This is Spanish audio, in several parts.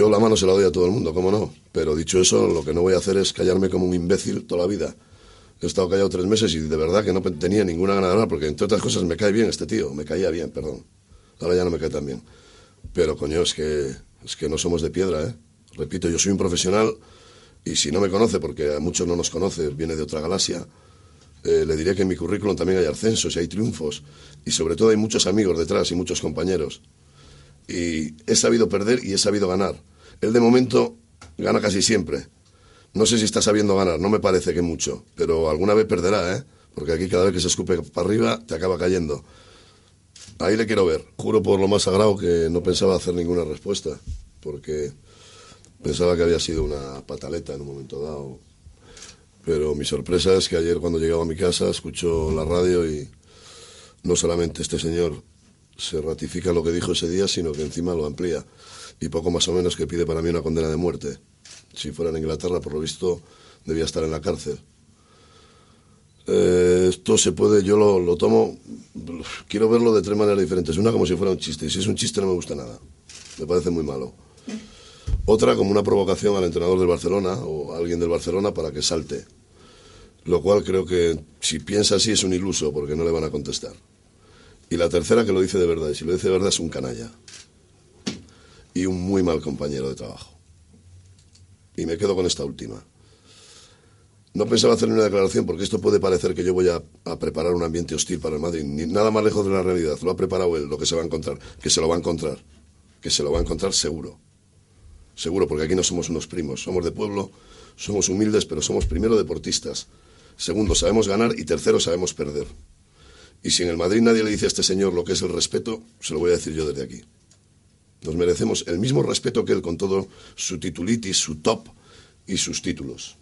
Yo la mano se la doy a todo el mundo, ¿cómo no? Pero dicho eso, lo que no voy a hacer es callarme como un imbécil toda la vida. He estado callado tres meses y de verdad que no tenía ninguna gana de hablar, porque entre otras cosas me cae bien este tío, me caía bien, perdón. Ahora ya no me cae tan bien. Pero coño, es que, es que no somos de piedra, ¿eh? Repito, yo soy un profesional y si no me conoce, porque a muchos no nos conoce, viene de otra galaxia, eh, le diría que en mi currículum también hay ascensos y hay triunfos. Y sobre todo hay muchos amigos detrás y muchos compañeros. Y he sabido perder y he sabido ganar. Él de momento gana casi siempre. No sé si está sabiendo ganar, no me parece que mucho, pero alguna vez perderá, ¿eh? Porque aquí cada vez que se escupe para arriba te acaba cayendo. Ahí le quiero ver. Juro por lo más sagrado que no pensaba hacer ninguna respuesta, porque pensaba que había sido una pataleta en un momento dado. Pero mi sorpresa es que ayer cuando llegaba a mi casa escuchó la radio y no solamente este señor se ratifica lo que dijo ese día, sino que encima lo amplía. Y poco más o menos que pide para mí una condena de muerte. Si fuera en Inglaterra, por lo visto, debía estar en la cárcel. Eh, esto se puede, yo lo, lo, tomo, quiero verlo de tres maneras diferentes. Una como si fuera un chiste, y si es un chiste no me gusta nada, me parece muy malo. Otra como una provocación al entrenador del Barcelona o a alguien del Barcelona para que salte. Lo cual creo que si piensa así es un iluso porque no le van a contestar. Y la tercera que lo dice de verdad. Y si lo dice de verdad es un canalla. Y un muy mal compañero de trabajo. Y me quedo con esta última. No pensaba hacer una declaración porque esto puede parecer que yo voy a, a, preparar un ambiente hostil para el Madrid. Ni nada más lejos de la realidad. Lo ha preparado él, lo que se va a encontrar. Que se lo va a encontrar. Que se lo va a encontrar seguro. Seguro, porque aquí no somos unos primos. Somos de pueblo, somos humildes, pero somos primero deportistas. Segundo, sabemos ganar y tercero, sabemos perder. Y si en el Madrid nadie le dice a este señor lo que es el respeto, se lo voy a decir yo desde aquí. Nos merecemos el mismo respeto que él con todo su titulitis, su top y sus títulos.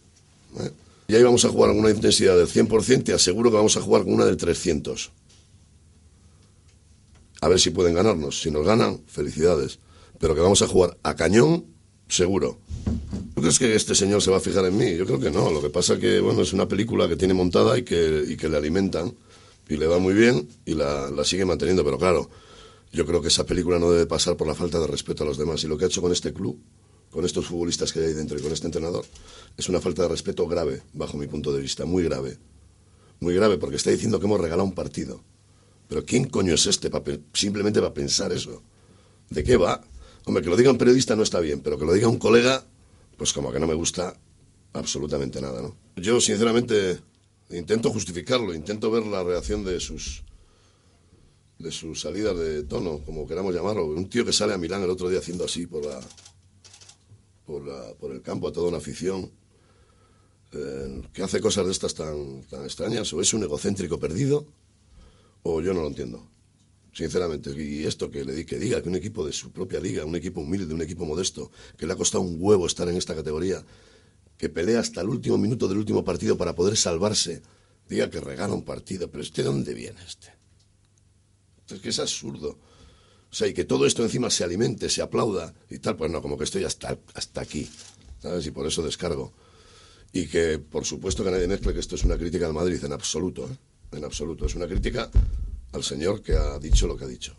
¿eh? Y ahí vamos a jugar con una intensidad del 100%, te aseguro que vamos a jugar con una del 300. A ver si pueden ganarnos. Si nos ganan, felicidades. Pero que vamos a jugar a cañón, seguro. ¿Tú crees que este señor se va a fijar en mí? Yo creo que no. Lo que pasa que, bueno, es una película que tiene montada y que, y que le alimentan y le va muy bien y la, la sigue manteniendo. Pero claro, yo creo que esa película no debe pasar por la falta de respeto a los demás. Y lo que ha hecho con este club, con estos futbolistas que hay dentro y con este entrenador, es una falta de respeto grave, bajo mi punto de vista, muy grave. Muy grave, porque está diciendo que hemos regalado un partido. Pero ¿quién coño es este para simplemente para pensar eso? ¿De qué va? Hombre, que lo diga un periodista no está bien, pero que lo diga un colega, pues como que no me gusta absolutamente nada, ¿no? Yo, sinceramente, Intento justificarlo, intento ver la reacción de sus de sus salidas de tono, como queramos llamarlo. Un tío que sale a Milán el otro día haciendo así por la por, el campo a toda una afición, eh, que hace cosas de estas tan, tan extrañas, o es un egocéntrico perdido, o yo no lo entiendo sinceramente. Y esto que le di, que diga que un equipo de su propia liga, un equipo humilde, un equipo modesto, que le ha costado un huevo estar en esta categoría, que pelea hasta el último minuto del último partido para poder salvarse, diga que regala un partido, pero este dónde viene este? Es que es absurdo. O sea, y que todo esto encima se alimente, se aplauda y tal, pues no, como que estoy hasta, hasta aquí, ¿sabes? Y por eso descargo. Y que, por supuesto, que nadie mezcle que esto es una crítica al Madrid, en absoluto, ¿eh? en absoluto. Es una crítica al señor que ha dicho lo que ha dicho.